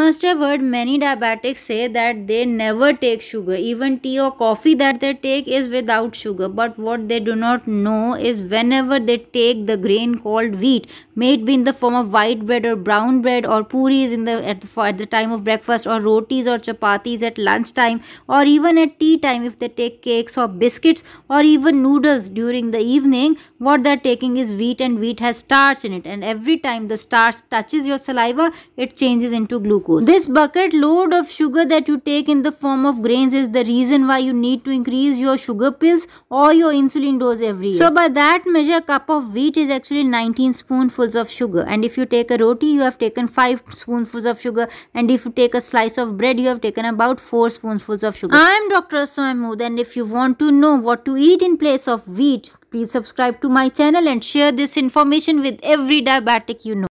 must have heard many diabetics say that they never take sugar. Even tea or coffee that they take is without sugar. But what they do not know is whenever they take the grain called wheat, may it be in the form of white bread or brown bread or puris in the at, the, at the time of breakfast or rotis or chapatis at lunchtime or even at tea time if they take cakes or biscuits or even noodles during the evening, what they're taking is wheat and wheat has starch in it. And every time the starch touches your saliva, it changes into glucose glucose. This bucket load of sugar that you take in the form of grains is the reason why you need to increase your sugar pills or your insulin dose every year. So by that measure, a cup of wheat is actually 19 spoonfuls of sugar. And if you take a roti, you have taken 5 spoonfuls of sugar. And if you take a slice of bread, you have taken about 4 spoonfuls of sugar. I am Dr. Aswam Mood and if you want to know what to eat in place of wheat, please subscribe to my channel and share this information with every diabetic you know.